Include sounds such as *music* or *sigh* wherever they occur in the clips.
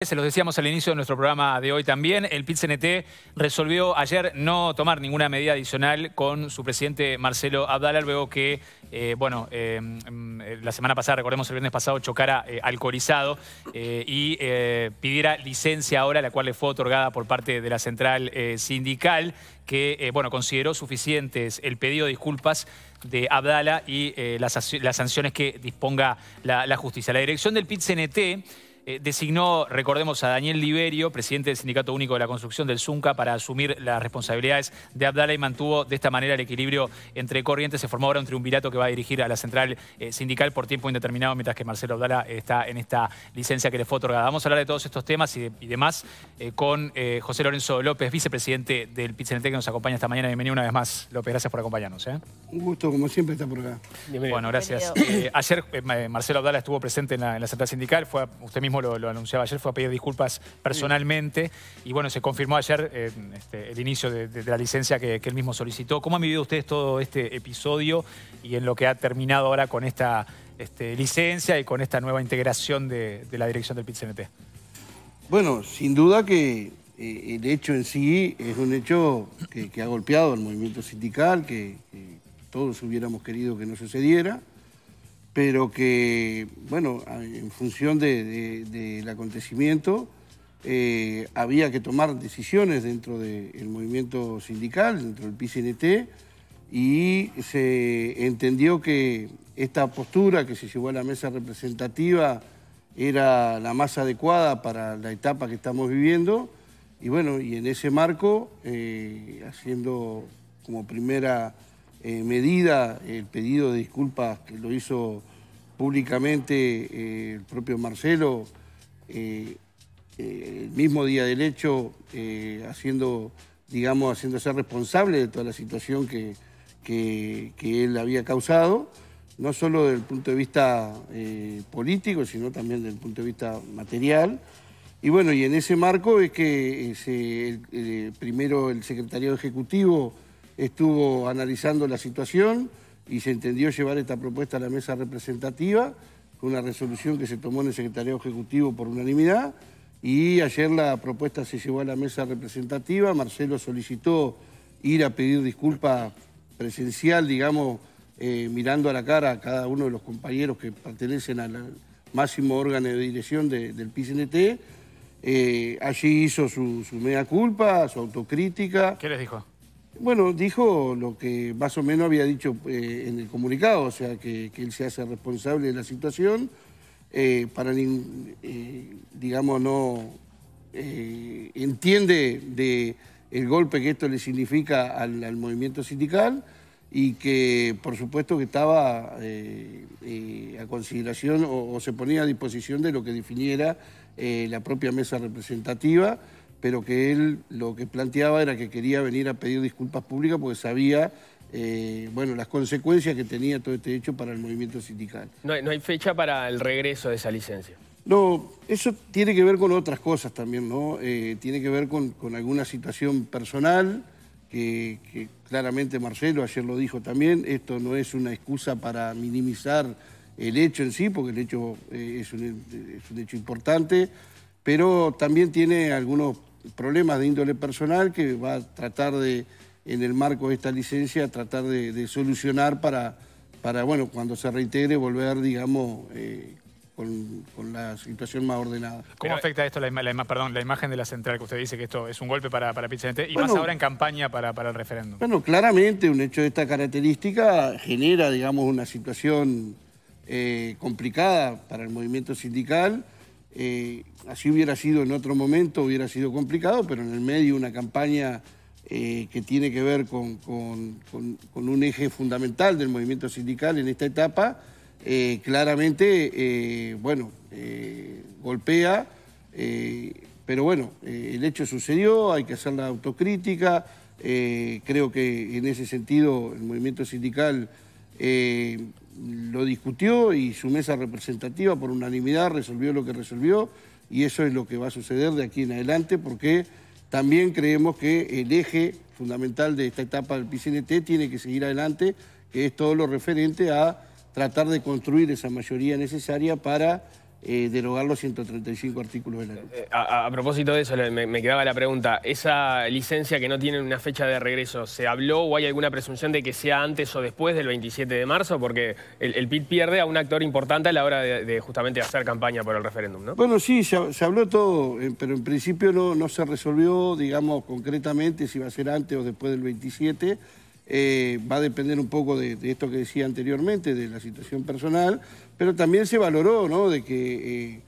Se los decíamos al inicio de nuestro programa de hoy también, el PIT-CNT resolvió ayer no tomar ninguna medida adicional con su presidente Marcelo Abdala, luego que, eh, bueno, eh, mm, eh, la semana pasada, recordemos el viernes pasado, chocara alcoholizado y pidiera licencia ahora, la cual le fue otorgada por parte de la central sindical, que, bueno, consideró suficientes el pedido de disculpas de Abdala y las, sanciones que disponga la, la justicia. La dirección del PIT-CNT eh, designó, recordemos, a Daniel Liberio, presidente del Sindicato Único de la Construcción del Zunca, para asumir las responsabilidades de Abdala y mantuvo de esta manera el equilibrio entre corrientes. Se formó ahora un triunvirato que va a dirigir a la central eh, sindical por tiempo indeterminado, mientras que Marcelo Abdala está en esta licencia que le fue otorgada. Vamos a hablar de todos estos temas y, demás eh, con José Lorenzo López, vicepresidente del PITCNT, que nos acompaña esta mañana. Bienvenido una vez más, López. Gracias por acompañarnos. Un gusto, como siempre, estar por acá. Bueno, gracias. ayer Marcelo Abdala estuvo presente en la central sindical, fue usted mismo lo, anunciaba ayer, fue a pedir disculpas personalmente. Y bueno, se confirmó ayer eh, este, el inicio de, la licencia que, él mismo solicitó. ¿Cómo han vivido ustedes todo este episodio y en lo que ha terminado ahora con esta este, licencia y con esta nueva integración de, la dirección del PIT-CNT? Bueno, sin duda que eh, el hecho en sí es un hecho que, ha golpeado el movimiento sindical, que todos hubiéramos querido que no sucediera pero que, bueno, en función del acontecimiento, eh, había que tomar decisiones dentro del movimiento sindical, dentro del PCNT, y se entendió que esta postura que se llevó a la mesa representativa era la más adecuada para la etapa que estamos viviendo, y bueno, y en ese marco, eh, haciendo como primera eh, medida, el pedido de disculpas que lo hizo públicamente eh, el propio Marcelo, eh, el mismo día del hecho, haciendo, digamos, haciéndose responsable de toda la situación que, que, él había causado no solo desde el punto de vista político, sino también desde el punto de vista material. Y bueno, y en ese marco es que primero el secretario ejecutivo estuvo analizando la situación y se entendió llevar esta propuesta a la mesa representativa con una resolución que se tomó en el Secretario Ejecutivo por unanimidad y ayer la propuesta se llevó a la mesa representativa. Marcelo solicitó ir a pedir disculpa presencial, digamos, eh, mirando a la cara a cada uno de los compañeros que pertenecen al máximo órgano de dirección del PCNT. Eh, allí hizo su, su media culpa, su autocrítica. ¿Qué les dijo? Bueno, dijo lo que más o menos había dicho eh, en el comunicado, o sea, que, él se hace responsable de la situación eh, para, eh, digamos, no entiende de el golpe que esto le significa al, movimiento sindical y que, por supuesto, que estaba a consideración o, se ponía a disposición de lo que definiera la propia mesa representativa pero que él lo que planteaba era que quería venir a pedir disculpas públicas porque sabía eh, bueno, las consecuencias que tenía todo este hecho para el movimiento sindical. No hay, fecha para el regreso de esa licencia. No, eso tiene que ver con otras cosas también, ¿no? Eh, tiene que ver con, alguna situación personal, que, claramente Marcelo ayer lo dijo también, esto no es una excusa para minimizar el hecho en sí, porque el hecho eh, es, un, es un hecho importante, pero también tiene algunos problemas de índole personal que va a tratar de, en el marco de esta licencia, tratar de, solucionar para, para, bueno, cuando se reintegre, volver, digamos, eh, con, la situación más ordenada. ¿Cómo afecta esto la, perdón, la, imagen de la central que usted dice que esto es un golpe para, para y más ahora en campaña para, el referéndum? Bueno, claramente un hecho de esta característica genera, digamos, una situación eh, complicada para el movimiento sindical eh, así hubiera sido en otro momento, hubiera sido complicado, pero en el medio una campaña eh, que tiene que ver con, un eje fundamental del movimiento sindical en esta etapa, eh, claramente, bueno, golpea, pero bueno, el hecho sucedió, hay que hacer la autocrítica, creo que en ese sentido el movimiento sindical lo discutió y su mesa representativa por unanimidad resolvió lo que resolvió y eso es lo que va a suceder de aquí en adelante porque también creemos que el eje fundamental de esta etapa del PCNT tiene que seguir adelante, que es todo lo referente a tratar de construir esa mayoría necesaria para eh, derogar los 135 artículos de la ley. Eh, a, propósito de eso, me, quedaba la pregunta. ¿Esa licencia que no tiene una fecha de regreso, se habló o hay alguna presunción de que sea antes o después del 27 de marzo? Porque el, el PIT pierde a un actor importante a la hora de, justamente hacer campaña por el referéndum, ¿no? Bueno, sí, se, habló todo, eh, pero en principio no, no se resolvió, digamos, concretamente si va a ser antes o después del 27 eh, va a depender un poco de, esto que decía anteriormente, de la situación personal, pero también se valoró ¿no? de que eh,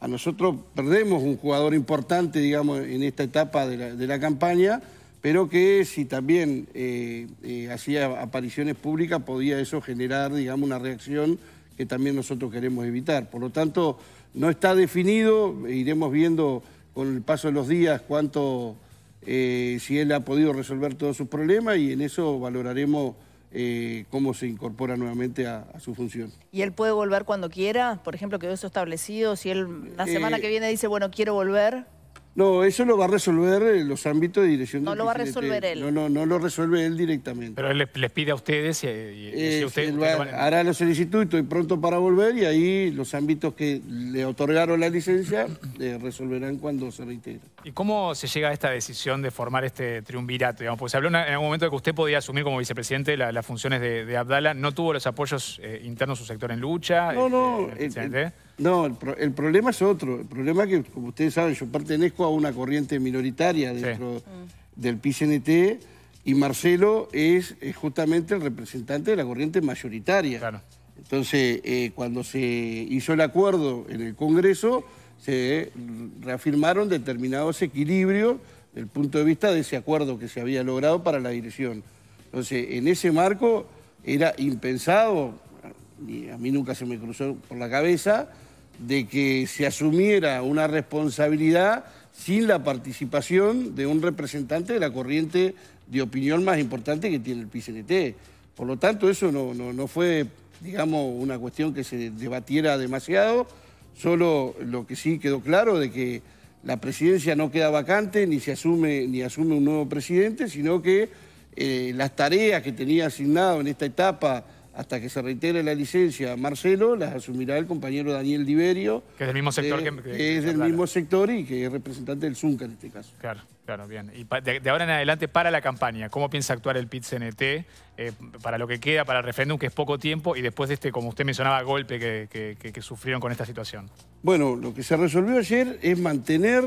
a nosotros perdemos un jugador importante, digamos, en esta etapa de la, campaña, pero que si también eh, hacía apariciones públicas podía eso generar, digamos, una reacción que también nosotros queremos evitar. Por lo tanto, no está definido, iremos viendo con el paso de los días cuánto eh, si él ha podido resolver todos sus problemas y en eso valoraremos eh, cómo se incorpora nuevamente a, su función. ¿Y él puede volver cuando quiera? Por ejemplo, quedó eso establecido, si él la eh, semana que viene dice, bueno, quiero volver. No, eso lo va a resolver eh, los ámbitos de dirección. No lo va a resolver él. No, no, no lo resuelve él directamente. Pero él les, pide a ustedes eh, y, y, eh, y y estoy pronto para volver y ahí los ámbitos que le otorgaron la licencia resolverán cuando se reitere. ¿Y cómo se llega a esta decisión de formar este triunvirato? Porque se habló en algún momento de que usted podía asumir como vicepresidente las funciones de, Abdala. ¿No tuvo los apoyos internos eh, internos su sector en lucha? No, no. Este, no, el, problema es otro. El problema es que, como ustedes saben, yo pertenezco a una corriente minoritaria dentro mm. del PCNT y Marcelo es, eh, justamente el representante de la corriente mayoritaria. Entonces, eh, cuando se hizo el acuerdo en el Congreso, se reafirmaron determinados equilibrios del punto de vista de ese acuerdo que se había logrado para la dirección. Entonces, en ese marco era impensado a mí nunca se me cruzó por la cabeza, de que se asumiera una responsabilidad sin la participación de un representante de la corriente de opinión más importante que tiene el PCNT. Por lo tanto, eso no, fue, digamos, una cuestión que se debatiera demasiado, solo lo que sí quedó claro de que la presidencia no queda vacante, ni se asume, ni asume un nuevo presidente, sino que eh, las tareas que tenía asignado en esta etapa hasta que se reitere la licencia Marcelo, las asumirá el compañero Daniel Diverio, Que es del mismo sector eh, es del mismo sector y que es representante del Zunca en este caso. Claro, claro, bien. Y de, ahora en adelante para la campaña, ¿cómo piensa actuar el PIT-CNT eh, para lo que queda, para el referéndum, que es poco tiempo, y después de este, como usted mencionaba, golpe que, sufrieron con esta situación? Bueno, lo que se resolvió ayer es mantener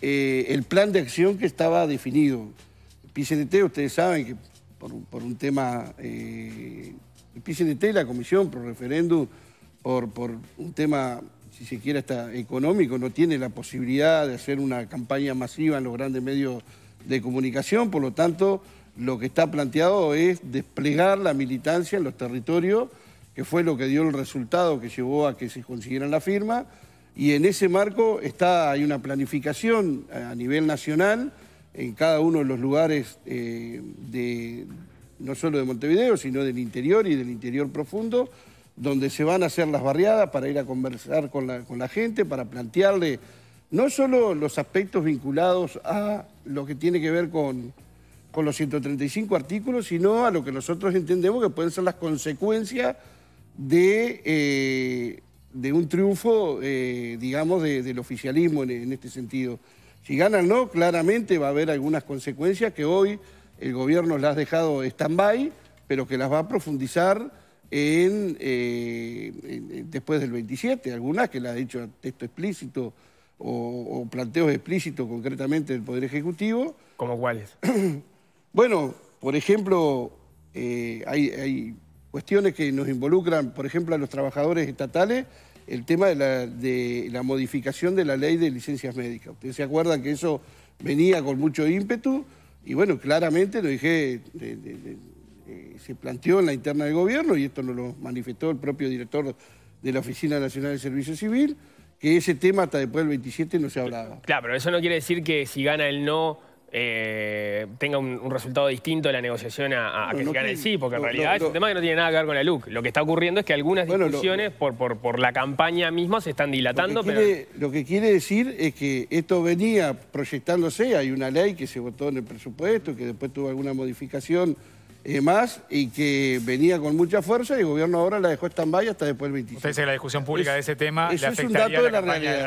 eh, el plan de acción que estaba definido. El ustedes saben que por un tema el PCNT la Comisión pro referéndum por, un tema, si se quiere, está económico, no tiene la posibilidad de hacer una campaña masiva en los grandes medios de comunicación, por lo tanto, lo que está planteado es desplegar la militancia en los territorios, que fue lo que dio el resultado que llevó a que se consiguieran la firma, y en ese marco está, hay una planificación a nivel nacional en cada uno de los lugares eh, de, no solo de Montevideo, sino del interior y del interior profundo, donde se van a hacer las barriadas para ir a conversar con la, gente, para plantearle no solo los aspectos vinculados a lo que tiene que ver con, con los 135 artículos, sino a lo que nosotros entendemos que pueden ser las consecuencias de, eh, de un triunfo, eh, digamos, del oficialismo en, en este sentido. Si ganan no, claramente va a haber algunas consecuencias que hoy el gobierno las ha dejado stand-by, pero que las va a profundizar en, eh, después del 27, algunas que las ha dicho texto explícito o, planteos explícitos concretamente del Poder Ejecutivo. ¿Como cuáles? *clears throat* bueno, por ejemplo, eh, hay, cuestiones que nos involucran, por ejemplo, a los trabajadores estatales, el tema de la, de la modificación de la ley de licencias médicas. Ustedes se acuerdan que eso venía con mucho ímpetu. Y bueno, claramente lo dije, se planteó en la interna del gobierno, y esto nos lo manifestó el propio director de la Oficina Nacional de Servicio Civil, que ese tema hasta después del 27 no se hablaba. Claro, pero eso no quiere decir que si gana el no eh, tenga un, resultado distinto la negociación a, que se gane el sí, porque en realidad es un tema que no tiene nada que ver con la LUC. Lo que está ocurriendo es que algunas discusiones por, por, por, la campaña misma se están dilatando. lo que quiere decir es que esto venía proyectándose, hay una ley que se votó en el presupuesto, que después tuvo alguna modificación más y que venía con mucha fuerza y el gobierno ahora la dejó stand hasta después del 25. Ustedes dice que la discusión pública de ese tema le afectaría a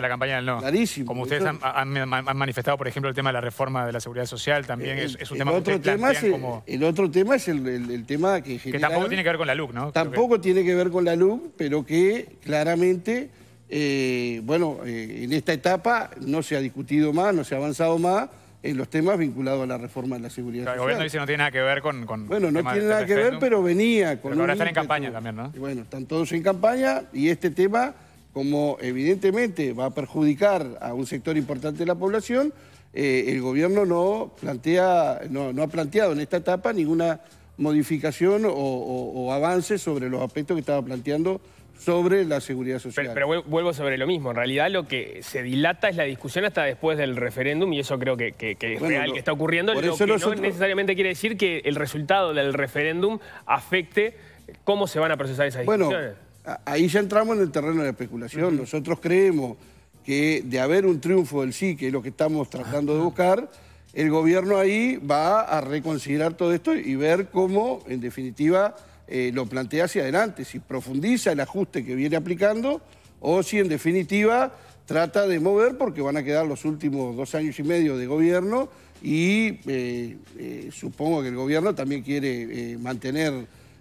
la, campaña, del no. Clarísimo. Como ustedes han, manifestado, por ejemplo, el tema de la reforma de la seguridad social también es, un tema otro que tema es, como... El otro tema es el, tema que Que tampoco tiene que ver con la LUC, ¿no? Tampoco tiene que ver con la LUC, pero que claramente... Eh, bueno, eh, en esta etapa no se ha discutido más, no se ha avanzado más, en los temas vinculados a la reforma de la seguridad social. El gobierno dice no tiene nada que ver con... bueno, no tiene nada que ver, pero venía con... Pero ahora están en campaña también, ¿no? bueno, están todos en campaña y este tema, como evidentemente va a perjudicar a un sector importante de la población, eh, el gobierno no, plantea, no, ha planteado en esta etapa ninguna modificación o avance sobre los aspectos que estaba planteando sobre la seguridad social. Pero, vuelvo sobre lo mismo. En realidad lo que se dilata es la discusión hasta después del referéndum y eso creo que, es real, que está ocurriendo. Lo que no necesariamente quiere decir que el resultado del referéndum afecte cómo se van a procesar esas discusiones. Bueno, ahí ya entramos en el terreno de la especulación. Nosotros creemos que de haber un triunfo del sí, que es lo que estamos tratando de buscar, el gobierno ahí va a reconsiderar todo esto y ver cómo, en definitiva eh, lo plantea hacia adelante, si profundiza el ajuste que viene aplicando o si en definitiva trata de mover porque van a quedar los últimos dos años y medio de gobierno y eh, eh, supongo que el gobierno también quiere mantener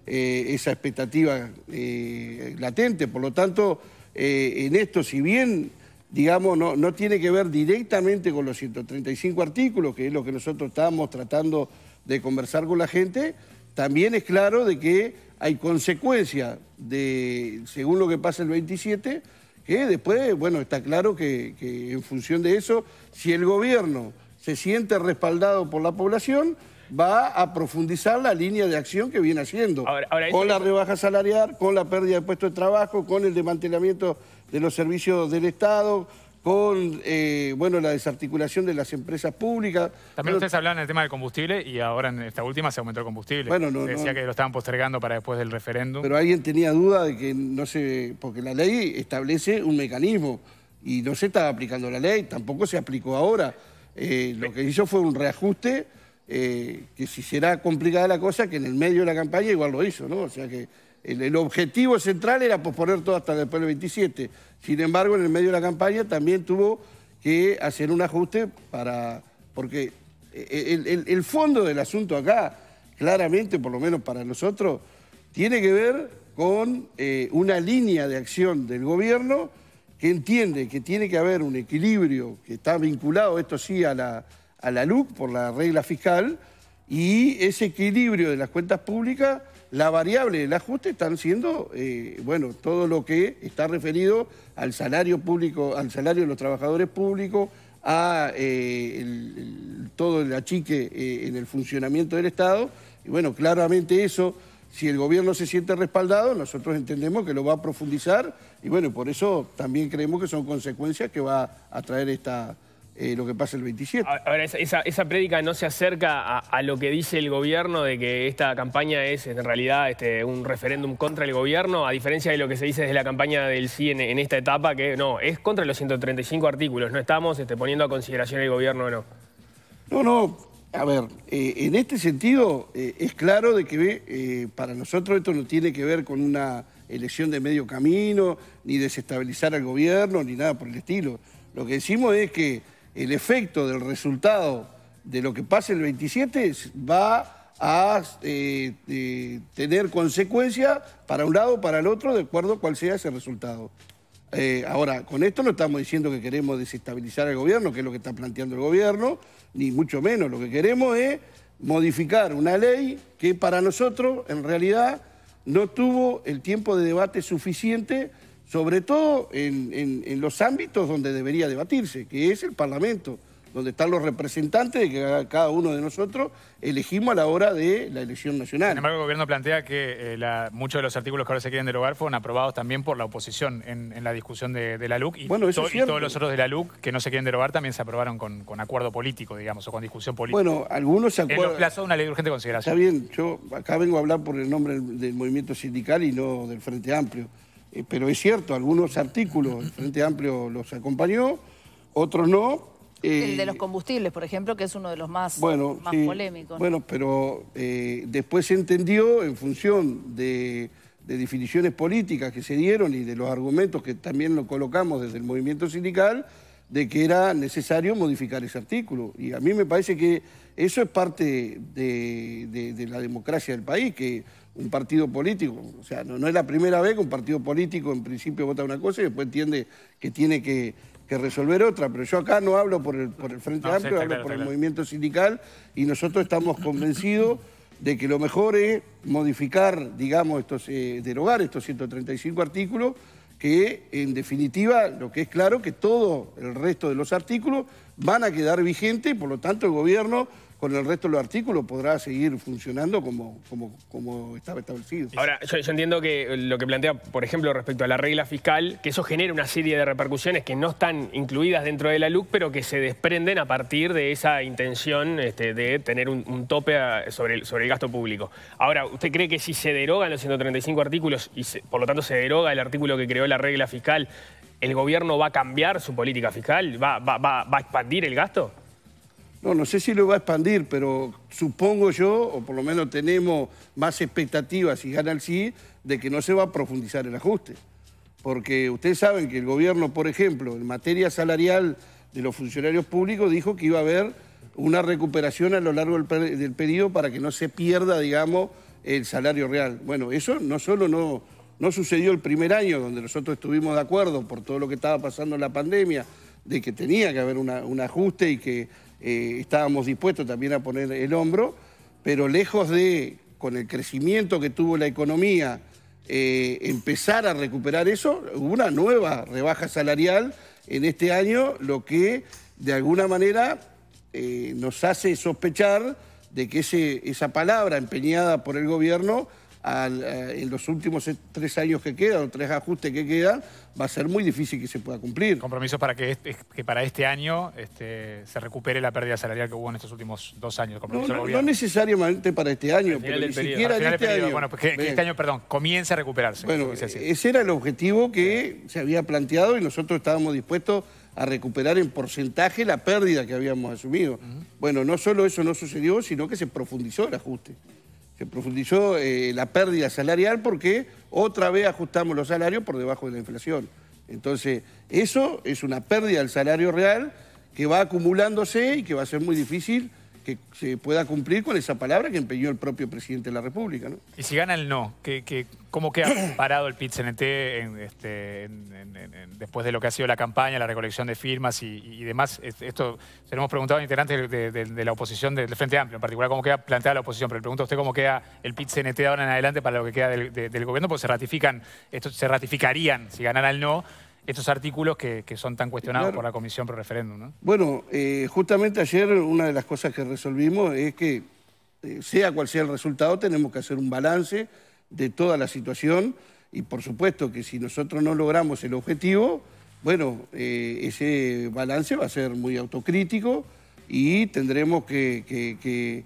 esa expectativa latente. Por lo tanto, en esto, si bien digamos, no, no, tiene que ver directamente con los 135 artículos, que es lo que nosotros estamos tratando de conversar con la gente, también es claro de que hay consecuencias de, según lo que pasa el 27, que después, bueno, está claro que, en función de eso, si el gobierno se siente respaldado por la población, va a profundizar la línea de acción que viene haciendo. con la rebaja salarial, con la pérdida de puestos de trabajo, con el desmantelamiento de los servicios del Estado, con eh, bueno la desarticulación de las empresas públicas. También ustedes hablaban del tema del combustible y ahora en esta última se aumentó el combustible. decía que lo estaban postergando para después del referéndum. Pero alguien tenía duda de que no se... porque la ley establece un mecanismo y no se estaba aplicando la ley, tampoco se aplicó ahora. Eh, lo que hizo fue un reajuste eh, que si será complicada la cosa, que en el medio de la campaña igual lo hizo, ¿no? O sea que el, objetivo central era posponer todo hasta después del 27. Sin embargo, en el medio de la campaña también tuvo que hacer un ajuste para... Porque eh, eh, el, fondo del asunto acá, claramente, por lo menos para nosotros, tiene que ver con eh, una línea de acción del gobierno que entiende que tiene que haber un equilibrio que está vinculado, esto sí, a la, a la LUC por la regla fiscal, y ese equilibrio de las cuentas públicas la variable del ajuste están siendo, eh, bueno, todo lo que está referido al salario público, al salario de los trabajadores públicos, a eh, todo el achique eh, en el funcionamiento del Estado. Y bueno, claramente eso, si el gobierno se siente respaldado, nosotros entendemos que lo va a profundizar y bueno, por eso también creemos que son consecuencias que va a traer esta eh, lo que pasa el 27. Ahora, esa, esa, prédica no se acerca a, lo que dice el gobierno de que esta campaña es en realidad este, un referéndum contra el gobierno, a diferencia de lo que se dice desde la campaña del sí en, esta etapa, que no, es contra los 135 artículos, no estamos este, poniendo a consideración el gobierno no. No, no, a ver, eh, en este sentido eh, es claro de que para nosotros esto no tiene que ver con una elección de medio camino, ni desestabilizar al gobierno, ni nada por el estilo. Lo que decimos es que el efecto del resultado de lo que pase el 27 va a eh, eh, tener consecuencias para un lado, o para el otro, de acuerdo a cuál sea ese resultado. Eh, ahora, con esto no estamos diciendo que queremos desestabilizar al gobierno, que es lo que está planteando el gobierno, ni mucho menos. Lo que queremos es modificar una ley que para nosotros, en realidad, no tuvo el tiempo de debate suficiente sobre todo en, los ámbitos donde debería debatirse, que es el Parlamento, donde están los representantes de que cada uno de nosotros elegimos a la hora de la elección nacional. Sin embargo, el gobierno plantea que eh, muchos de los artículos que ahora se quieren derogar fueron aprobados también por la oposición en, la discusión de, la LUC y, todos los otros de la LUC que no se quieren derogar también se aprobaron con, acuerdo político, digamos, o con discusión política. Bueno, algunos se acuerdan... En los plazos de una ley urgente consideración. Está bien, yo acá vengo a hablar por el nombre del movimiento sindical y no del Frente Amplio. Eh, pero es cierto, algunos artículos el Frente Amplio los acompañó, otros no. el de eh, los combustibles, por ejemplo, que es uno de los más, polémicos. Bueno, pero eh, después se entendió en función de, definiciones políticas que se dieron y de los argumentos que también lo colocamos desde el movimiento sindical, de que era necesario modificar ese artículo. Y a mí me parece que eso es parte de, de la democracia del país, que un partido político. O sea, no, es la primera vez que un partido político en principio vota una cosa y después entiende que tiene que, resolver otra. Pero yo acá no hablo por el, Frente Amplio, hablo por el movimiento sindical y nosotros estamos convencidos de que lo mejor es modificar, digamos, estos, eh, derogar estos 135 artículos que en definitiva lo que es claro que todo el resto de los artículos van a quedar vigentes y por lo tanto el gobierno con el resto de los artículos podrá seguir funcionando como, como, como estaba establecido. Ahora, yo, entiendo que lo que plantea, por ejemplo, respecto a la regla fiscal, que eso genera una serie de repercusiones que no están incluidas dentro de la LUC, pero que se desprenden a partir de esa intención este, de tener un, tope sobre, el, sobre el gasto público. Ahora, ¿usted cree que si se derogan los 135 artículos y por lo tanto se deroga el artículo que creó la regla fiscal, el gobierno va a cambiar su política fiscal? ¿Va, va, va, va a expandir el gasto? No, no sé si lo va a expandir, pero supongo yo, o por lo menos tenemos más expectativas, si gana el sí, de que no se va a profundizar el ajuste. Porque ustedes saben que el gobierno, por ejemplo, en materia salarial de los funcionarios públicos, dijo que iba a haber una recuperación a lo largo del, periodo para que no se pierda, digamos, el salario real. Bueno, eso no solo no, no sucedió el primer año, donde nosotros estuvimos de acuerdo por todo lo que estaba pasando en la pandemia, de que tenía que haber un ajuste y que eh, estábamos dispuestos también a poner el hombro, pero lejos de, con el crecimiento que tuvo la economía, eh, empezar a recuperar eso, hubo una nueva rebaja salarial en este año, lo que de alguna manera eh, nos hace sospechar de que esa palabra empeñada por el gobierno eh, en los últimos eh, tres años que quedan, o tres ajustes que quedan, va a ser muy difícil que se pueda cumplir. ¿Compromiso para que, este, para este año este, se recupere la pérdida salarial que hubo en estos últimos dos años. No, necesariamente para este año, pero ni siquiera este año. Bueno, pues que, este año, perdón, comience a recuperarse. Bueno, ese era el objetivo que se había planteado y nosotros estábamos dispuestos a recuperar en porcentaje la pérdida que habíamos asumido. Bueno, no solo eso no sucedió, sino que se profundizó el ajuste se profundizó eh, la pérdida salarial porque otra vez ajustamos los salarios por debajo de la inflación. Entonces, eso es una pérdida del salario real que va acumulándose y que va a ser muy difícil que se pueda cumplir con esa palabra que empeñó el propio presidente de la República. Y si gana el no, cómo queda *coughs* parado el pit este, en, después de lo que ha sido la campaña, la recolección de firmas y, demás? Esto se lo hemos preguntado a integrantes de, la oposición, del Frente Amplio en particular, cómo queda planteada la oposición, pero le pregunto a usted cómo queda el pit CNT ahora en adelante para lo que queda del, gobierno, Pues se ratifican, esto, se ratificarían si ganara el no estos artículos que, son tan cuestionados por la Comisión pro referéndum. ¿no? Bueno, eh, justamente ayer una de las cosas que resolvimos es que, eh, sea cual sea el resultado, tenemos que hacer un balance de toda la situación y por supuesto que si nosotros no logramos el objetivo, bueno, eh, ese balance va a ser muy autocrítico y tendremos que, que,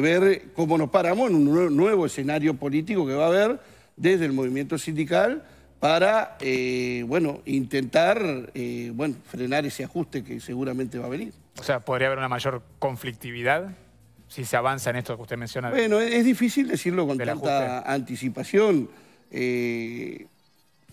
ver cómo nos paramos en un nuevo escenario político que va a haber desde el movimiento sindical para, eh, bueno, intentar, eh, bueno, frenar ese ajuste que seguramente va a venir. O sea, ¿podría haber una mayor conflictividad si se avanza en esto que usted menciona? Bueno, es, difícil decirlo con tanta anticipación. Eh,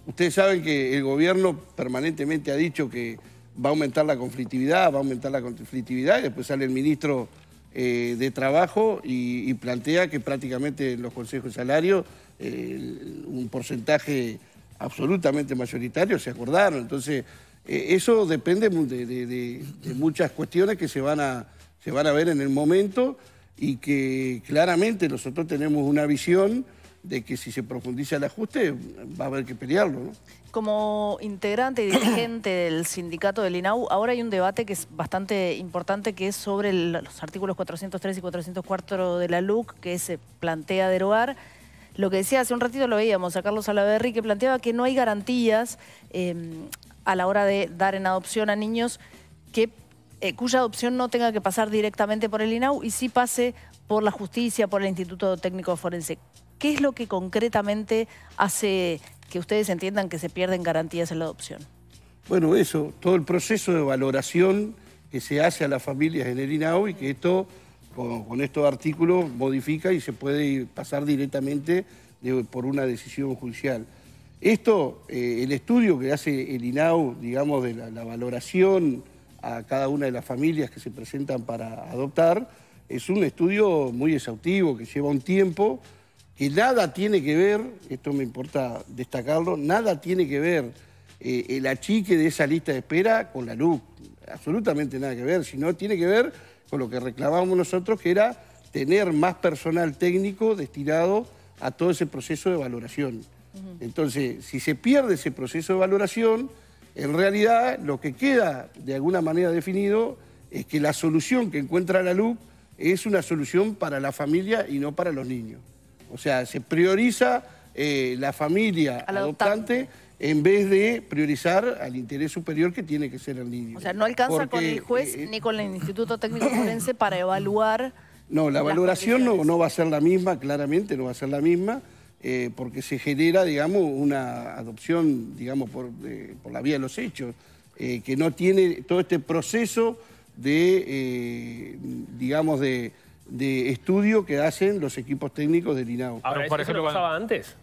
ustedes saben que el gobierno permanentemente ha dicho que va a aumentar la conflictividad, va a aumentar la conflictividad, y después sale el ministro de Trabajo y, plantea que prácticamente los consejos de salario, un porcentaje absolutamente mayoritario se acordaron. Entonces, eh, eso depende de, muchas cuestiones que se van, a, se van a ver en el momento y que claramente nosotros tenemos una visión de que si se profundiza el ajuste va a haber que pelearlo. Como integrante y dirigente del sindicato del INAU, ahora hay un debate que es bastante importante que es sobre los artículos 403 y 404 de la LUC que se plantea derogar lo que decía hace un ratito lo veíamos a Carlos Alaverri que planteaba que no hay garantías em, a la hora de dar en adopción a niños que, eh, cuya adopción no tenga que pasar directamente por el INAU y sí pase por la justicia, por el Instituto Técnico Forense. ¿Qué es lo que concretamente hace que ustedes entiendan que se pierden garantías en la adopción? Bueno, eso, todo el proceso de valoración que se hace a las familias en el INAU y que esto con, estos artículos modifica y se puede pasar directamente por una decisión judicial. Esto, eh, el estudio que hace el INAU, digamos, de la, valoración a cada una de las familias que se presentan para adoptar, es un estudio muy exhaustivo, que lleva un tiempo, que nada tiene que ver, esto me importa destacarlo, nada tiene que ver eh, el achique de esa lista de espera con la luz, absolutamente nada que ver, sino tiene que ver con lo que reclamábamos nosotros, que era tener más personal técnico destinado a todo ese proceso de valoración. Entonces, si se pierde ese proceso de valoración, en realidad lo que queda de alguna manera definido es que la solución que encuentra la LUP es una solución para la familia y no para los niños. O sea, se prioriza eh, la familia adoptante en vez de priorizar al interés superior que tiene que ser el niño. O sea, no alcanza con el juez eh, ni con el eh, Instituto *coughs* Técnico Forense para evaluar... No, la valoración no, va a ser la misma, claramente no va a ser la misma. Eh, porque se genera, digamos, una adopción, digamos, por, por la vía de los hechos, que no tiene todo este proceso de, digamos, de, estudio que hacen los equipos técnicos del INAO. Ahora, por ejemplo, pasaba antes?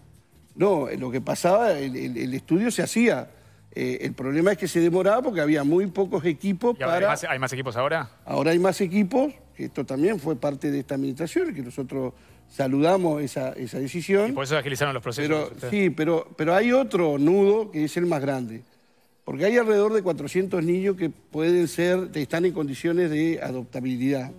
No, lo que pasaba, el, estudio se hacía. Eh, el problema es que se demoraba porque había muy pocos equipos ahora Hay más, equipos ahora? Ahora hay más equipos, esto también fue parte de esta administración, que nosotros saludamos esa, decisión. Y por eso agilizaron los procesos. sí, pero, pero hay otro nudo que es el más grande, porque hay alrededor de 400 niños que pueden ser, están en condiciones de adoptabilidad.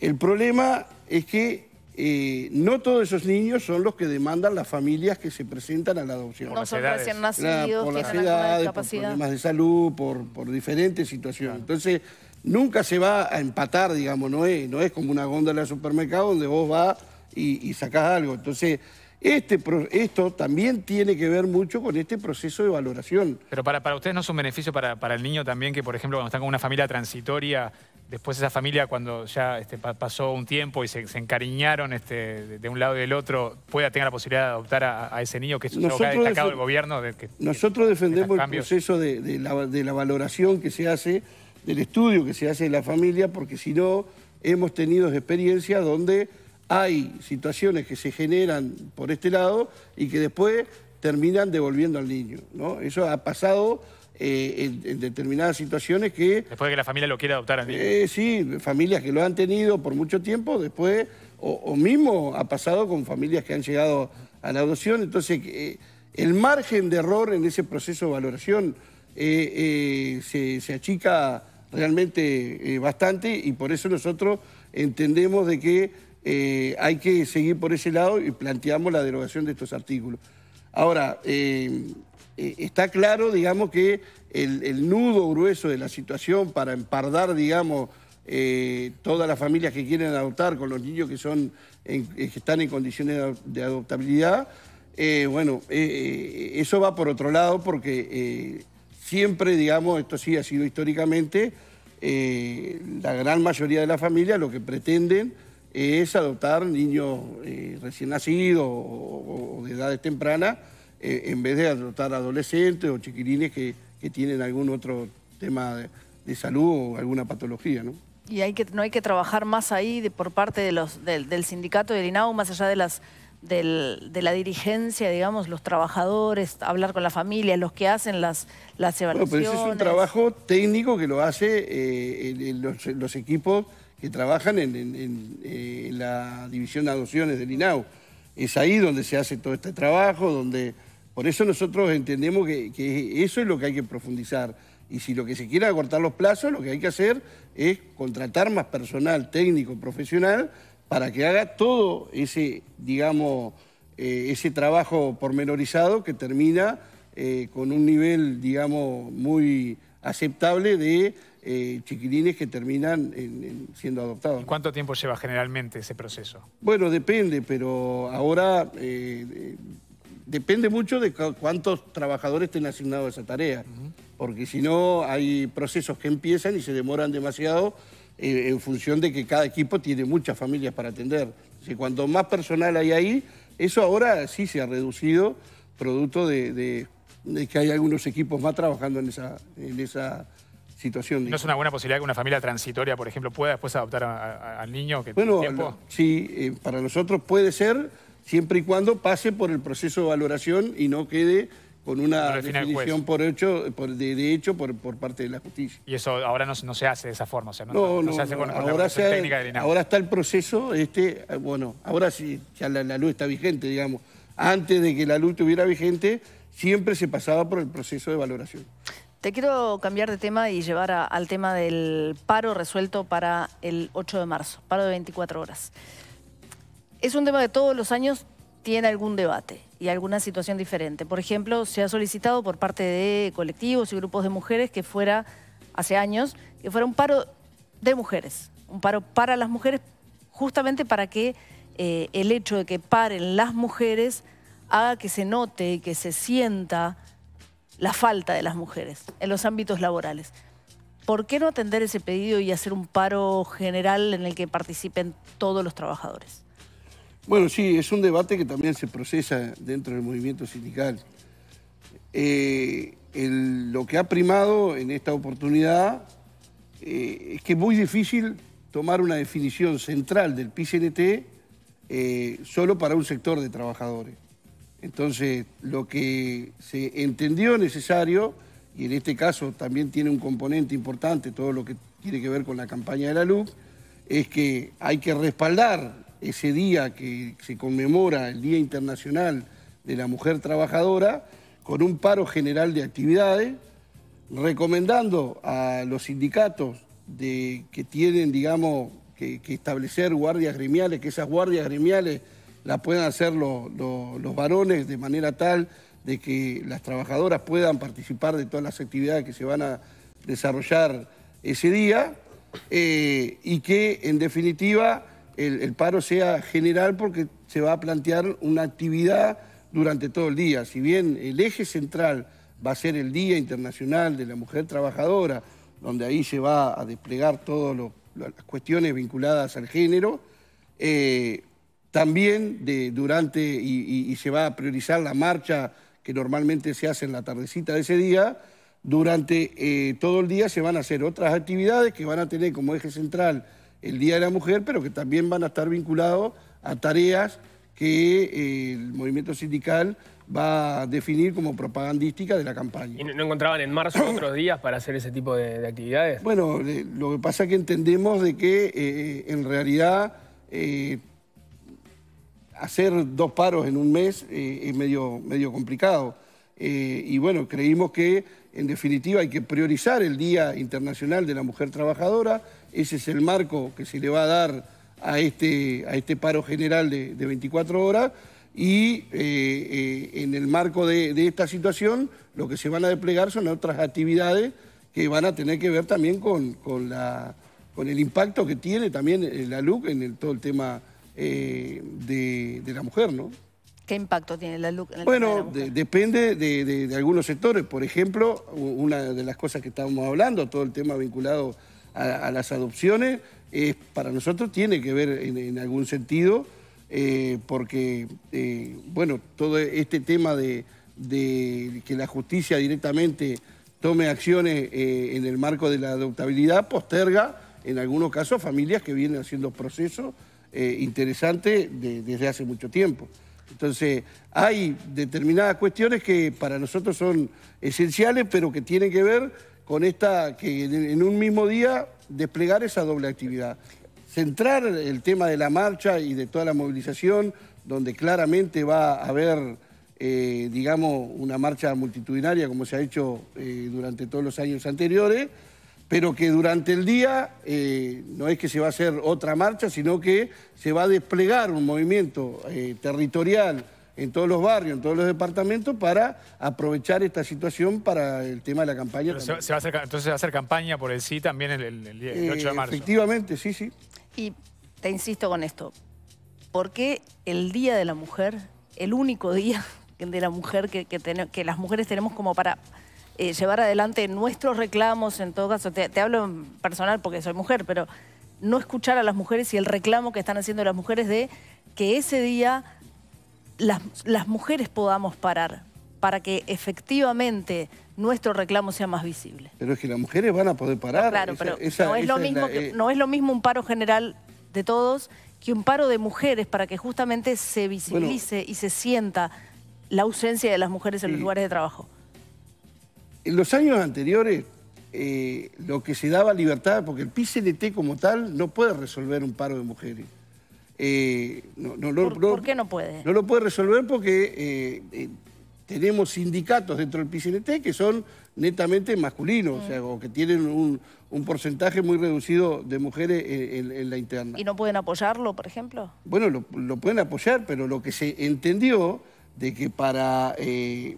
El problema es que eh, no todos esos niños son los que demandan las familias que se presentan a la adopción. No son recién nacidos, por las edades, por problemas de salud, por, por diferentes situaciones. Entonces, nunca se va a empatar, digamos, no es, no es como una góndola de supermercado donde vos vas y, y sacás algo. Entonces, este, esto también tiene que ver mucho con este proceso de valoración. Pero para, para ustedes no es un beneficio para, el niño también que, por ejemplo, cuando están con una familia transitoria, después esa familia cuando ya este, pasó un tiempo y se, encariñaron este, de un lado y del otro, pueda tener la posibilidad de adoptar a, ese niño que es lo que destacado el gobierno. nosotros defendemos el proceso de, la, de la valoración que se hace, del estudio que se hace de la familia, porque si no hemos tenido experiencias donde hay situaciones que se generan por este lado y que después terminan devolviendo al niño. ¿no? Eso ha pasado eh, en, determinadas situaciones que... Después de que la familia lo quiera adoptar al niño. Eh, sí, familias que lo han tenido por mucho tiempo, después, o, mismo ha pasado con familias que han llegado a la adopción. Entonces, eh, el margen de error en ese proceso de valoración se, se, achica realmente bastante y por eso nosotros entendemos de que eh, hay que seguir por ese lado y planteamos la derogación de estos artículos. Ahora, eh, eh, está claro, digamos, que el, nudo grueso de la situación para empardar, digamos, todas las familias que quieren adoptar con los niños que, son que están en condiciones de adoptabilidad, bueno, eso va por otro lado porque siempre, digamos, esto sí ha sido históricamente, la gran mayoría de las familias lo que pretenden es adoptar niños eh, recién nacidos o, de edades tempranas, eh, en vez de adoptar adolescentes o chiquilines que, tienen algún otro tema de, salud o alguna patología, ¿no? Y hay que, no hay que trabajar más ahí por parte de los, del, sindicato del INAU, más allá de las de la dirigencia, digamos, los trabajadores, hablar con la familia, los que hacen las, las evaluaciones. pero ese es un trabajo técnico que lo hace eh, los, equipos que trabajan en, eh, la división de adopciones del INAU. Es ahí donde se hace todo este trabajo, donde... Por eso nosotros entendemos que, eso es lo que hay que profundizar. Y si lo que se quiere acortar los plazos, lo que hay que hacer es contratar más personal técnico, profesional, para que haga todo ese, digamos, eh, ese trabajo pormenorizado que termina eh, con un nivel, digamos, muy aceptable de eh, chiquilines que terminan siendo adoptados. ¿Y ¿Cuánto tiempo lleva generalmente ese proceso? Bueno, depende, pero ahora eh, depende mucho de cuántos trabajadores estén asignados a esa tarea, porque si no hay procesos que empiezan y se demoran demasiado eh, en función de que cada equipo tiene muchas familias para atender. Si cuanto más personal hay ahí, eso ahora sí se ha reducido, producto de, que hay algunos equipos más trabajando en esa... En esa ¿No es una buena posibilidad que una familia transitoria, por ejemplo, pueda después adoptar al niño? Que bueno, sí, eh, para nosotros puede ser siempre y cuando pase por el proceso de valoración y no quede con una definición por hecho, por, de, hecho por, parte de la justicia. Y eso ahora no, se hace de esa forma, o sea, no, no, se hace con, ahora la técnica Ahora está el proceso, este, eh, bueno, ahora sí, ya la, la luz está vigente, digamos. Antes de que la luz estuviera vigente, siempre se pasaba por el proceso de valoración. Te quiero cambiar de tema y llevar al tema del paro resuelto para el 8 de marzo, paro de 24 horas. Es un tema que todos los años tiene algún debate y alguna situación diferente. Por ejemplo, se ha solicitado por parte de colectivos y grupos de mujeres que fuera, hace años, que fuera un paro de mujeres, un paro para las mujeres, justamente para que eh, el hecho de que paren las mujeres haga que se note y que se sienta la falta de las mujeres en los ámbitos laborales. ¿Por qué no atender ese pedido y hacer un paro general en el que participen todos los trabajadores? Bueno, sí, es un debate que también se procesa dentro del movimiento sindical. Eh, lo que ha primado en esta oportunidad eh, es que es muy difícil tomar una definición central del PCNT eh, solo para un sector de trabajadores. Entonces, lo que se entendió necesario, y en este caso también tiene un componente importante todo lo que tiene que ver con la campaña de la luz, es que hay que respaldar ese día que se conmemora el Día Internacional de la Mujer Trabajadora con un paro general de actividades, recomendando a los sindicatos de, que tienen, digamos, que, que establecer guardias gremiales, que esas guardias gremiales la puedan hacer los, varones de manera tal de que las trabajadoras puedan participar de todas las actividades que se van a desarrollar ese día eh, y que en definitiva el, paro sea general porque se va a plantear una actividad durante todo el día. Si bien el eje central va a ser el Día Internacional de la Mujer Trabajadora, donde ahí se va a desplegar todas las cuestiones vinculadas al género, eh, también durante y, se va a priorizar la marcha que normalmente se hace en la tardecita de ese día, durante eh, todo el día se van a hacer otras actividades que van a tener como eje central el Día de la Mujer, pero que también van a estar vinculados a tareas que eh, el movimiento sindical va a definir como propagandística de la campaña. ¿Y no encontraban en marzo otros días para hacer ese tipo de, actividades? Bueno, eh, lo que pasa es que entendemos de que en realidad hacer dos paros en un mes eh, es medio, medio complicado. Eh, y bueno, creímos que en definitiva hay que priorizar el Día Internacional de la Mujer Trabajadora. Ese es el marco que se le va a dar a este, a este paro general de, 24 horas. Y eh, en el marco de, esta situación, lo que se van a desplegar son otras actividades que van a tener que ver también con, la, con el impacto que tiene también la LUC en todo el tema eh, de, la mujer, ¿no? ¿Qué impacto tiene la luz? Bueno, de depende de, algunos sectores. Por ejemplo, una de las cosas que estábamos hablando, todo el tema vinculado a, las adopciones, para nosotros tiene que ver en, algún sentido, eh, porque, eh, bueno, todo este tema de, que la justicia directamente tome acciones en el marco de la adoptabilidad posterga, en algunos casos, familias que vienen haciendo procesos eh, interesante desde hace mucho tiempo. Entonces, hay determinadas cuestiones que para nosotros son esenciales, pero que tienen que ver con esta, que en un mismo día desplegar esa doble actividad. Centrar el tema de la marcha y de toda la movilización, donde claramente va a haber, eh, digamos, una marcha multitudinaria como se ha hecho eh, durante todos los años anteriores, pero que durante el día eh, no es que se va a hacer otra marcha, sino que se va a desplegar un movimiento eh, territorial en todos los barrios, en todos los departamentos, para aprovechar esta situación para el tema de la campaña. entonces se va a hacer campaña por el sí también el, 8 de marzo. Efectivamente, sí, sí. Y te insisto con esto, ¿por qué el Día de la Mujer, el único día *laughs* de la mujer que las mujeres tenemos como para eh, llevar adelante nuestros reclamos, en todo caso, te, hablo en personal porque soy mujer, pero no escuchar a las mujeres y el reclamo que están haciendo las mujeres de que ese día las, mujeres podamos parar para que efectivamente nuestro reclamo sea más visible. Pero es que las mujeres van a poder parar. claro, pero no, es lo mismo eh, no es lo mismo un paro general de todos que un paro de mujeres para que justamente se visibilice y se sienta la ausencia de las mujeres en los lugares de trabajo. En los años anteriores, eh, lo que se daba libertad, porque el PCLT como tal no puede resolver un paro de mujeres. Eh, ¿Por, qué no puede? No lo puede resolver porque eh, tenemos sindicatos dentro del PCNT que son netamente masculinos, o sea, mm. o que tienen un, porcentaje muy reducido de mujeres en, la interna. ¿Y no pueden apoyarlo, por ejemplo? Bueno, lo, lo pueden apoyar, pero lo que se entendió de que para eh,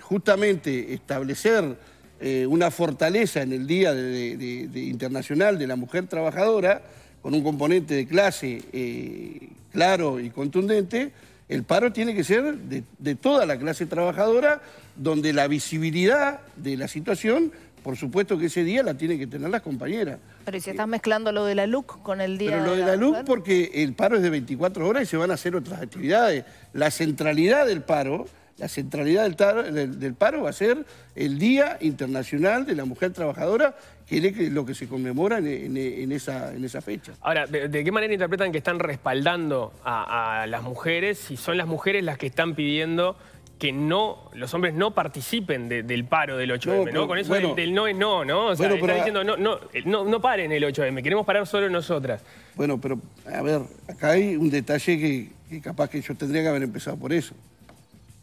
justamente establecer eh, una fortaleza en el Día Internacional de la Mujer Trabajadora, con un componente de clase eh, claro y contundente, el paro tiene que ser de toda la clase trabajadora, donde la visibilidad de la situación por supuesto que ese día la tienen que tener las compañeras. Pero si estás mezclando lo de la LUC con el día Pero lo de la, LUC porque el paro es de 24 horas y se van a hacer otras actividades. La centralidad del paro, la centralidad del, del, paro va a ser el Día Internacional de la Mujer Trabajadora, que es lo que se conmemora en, esa, en fecha. Ahora, ¿de, qué manera interpretan que están respaldando a, las mujeres si son las mujeres las que están pidiendo que no, los hombres no participen del paro del 8M, ¿no? Con eso del, no es no, ¿no? O sea, ah, diciendo, no, no, paren el 8M, queremos parar solo nosotras. Bueno, pero, a ver, acá hay un detalle que, capaz que yo tendría que haber empezado por eso.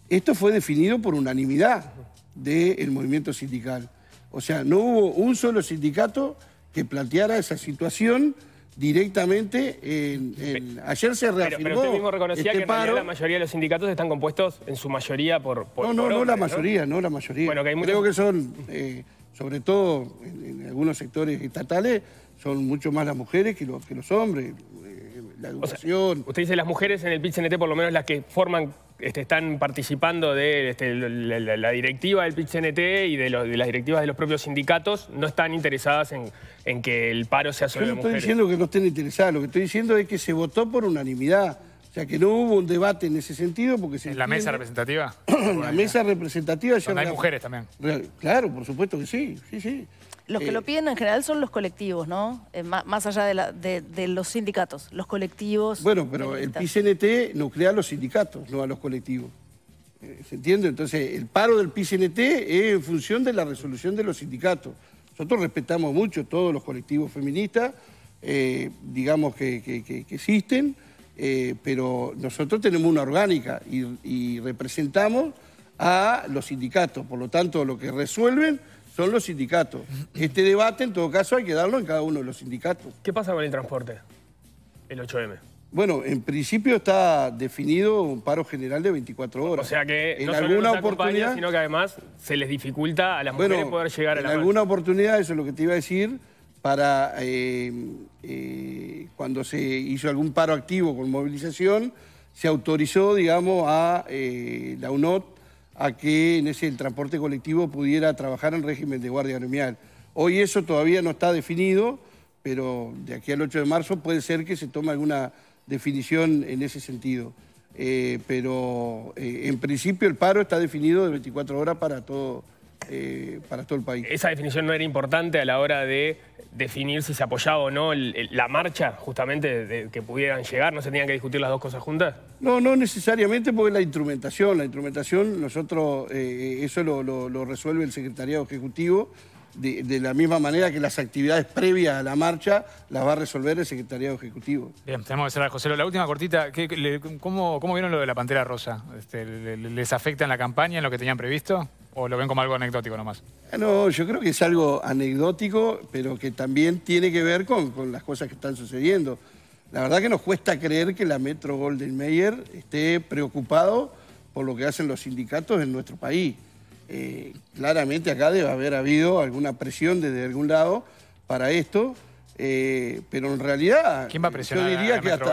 Esto fue definido por unanimidad del movimiento sindical. O sea, no hubo un solo sindicato que planteara esa situación directamente en, ayer se reafirmó pero, mismo reconocía este que la mayoría de los sindicatos están compuestos en su mayoría por, no no no la mayoría ¿no? la mayoría creo que son eh, sobre todo en, algunos sectores estatales son mucho más las mujeres que los hombres eh, la educación usted dice las mujeres en el pit por lo menos las que forman este, están participando de este, la, directiva del pit y de, las directivas de los propios sindicatos, no están interesadas en, que el paro sea sobre no estoy diciendo que no estén interesadas, lo que estoy diciendo es que se votó por unanimidad. O sea, que no hubo un debate en ese sentido porque se ¿En la mesa representativa? *clears throat* la mesa representativa... Donde hay mujeres también. Claro, por supuesto que sí, sí, sí. Los que lo eh, piden en general son los colectivos, ¿no? Eh, más, allá de, la, de, los sindicatos, los colectivos. Bueno, pero el PCNT nuclea a los sindicatos, no a los colectivos. Eh, ¿Se entiende? Entonces, el paro del PCNT es en función de la resolución de los sindicatos. Nosotros respetamos mucho todos los colectivos feministas, digamos que, existen, pero nosotros tenemos una orgánica y, y representamos a los sindicatos. Por lo tanto, lo que resuelven son los sindicatos. Este debate, en todo caso, hay que darlo en cada uno de los sindicatos. ¿Qué pasa con el transporte? El 8M. Bueno, en principio está definido un paro general de 24 horas. O sea que en no alguna oportunidad, sino que además se les dificulta a las mujeres poder llegar a la En alguna oportunidad, eso es lo que te iba a decir, para eh, eh, cuando se hizo algún paro activo con movilización, se autorizó, digamos, a eh, la UNOT a que en ese, el transporte colectivo pudiera trabajar en régimen de guardia gremial. Hoy eso todavía no está definido, pero de aquí al 8 de marzo puede ser que se tome alguna definición en ese sentido. Eh, pero eh, en principio el paro está definido de 24 horas para todo eh, para todo el país. ¿Esa definición no era importante a la hora de definir si se apoyaba o no la marcha, justamente, de, que pudieran llegar? ¿No se tenían que discutir las dos cosas juntas? No, no necesariamente porque la instrumentación, la instrumentación, nosotros, eh, eso lo, resuelve el Secretariado Ejecutivo. De, la misma manera que las actividades previas a la marcha las va a resolver el Secretariado Ejecutivo. Bien, tenemos que cerrar, José. La última cortita, cómo, vieron lo de la Pantera Rosa? Este, ¿Les afecta en la campaña, en lo que tenían previsto? ¿O lo ven como algo anecdótico nomás? No, yo creo que es algo anecdótico, pero que también tiene que ver con, las cosas que están sucediendo. La verdad que nos cuesta creer que la Metro Golden Mayer esté preocupado por lo que hacen los sindicatos en nuestro país. Eh, claramente acá debe haber habido alguna presión desde algún lado para esto, eh, pero en realidad... ¿Quién va a eh, presionar a la Metro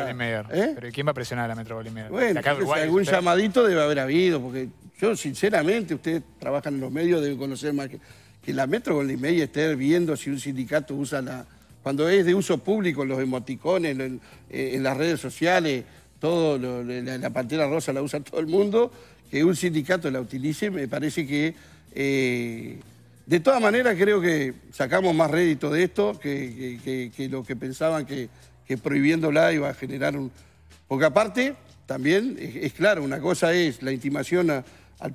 ¿Quién va a presionar a la Metro Golden Mayer? Bueno, algún llamadito debe haber habido, porque yo sinceramente, ustedes trabajan en los medios, deben conocer más que, la Metro y Media esté viendo si un sindicato usa la... Cuando es de uso público, los emoticones, eh, en, las redes sociales, todo la, pantera rosa la usa *laughs* todo el mundo, que un sindicato la utilice, me parece que... Eh, de todas maneras, creo que sacamos más rédito de esto que, lo que pensaban que, prohibiéndola iba a generar un... Porque aparte, también es, claro, una cosa es la intimación a, al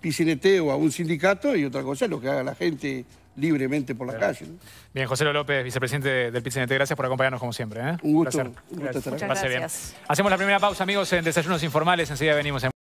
o a un sindicato, y otra cosa es lo que haga la gente libremente por la calle. Bien, José López, vicepresidente del PCNT, gracias por acompañarnos como siempre. ¿eh? Un gusto. Hacemos la primera pausa, amigos, en Desayunos Informales. Enseguida venimos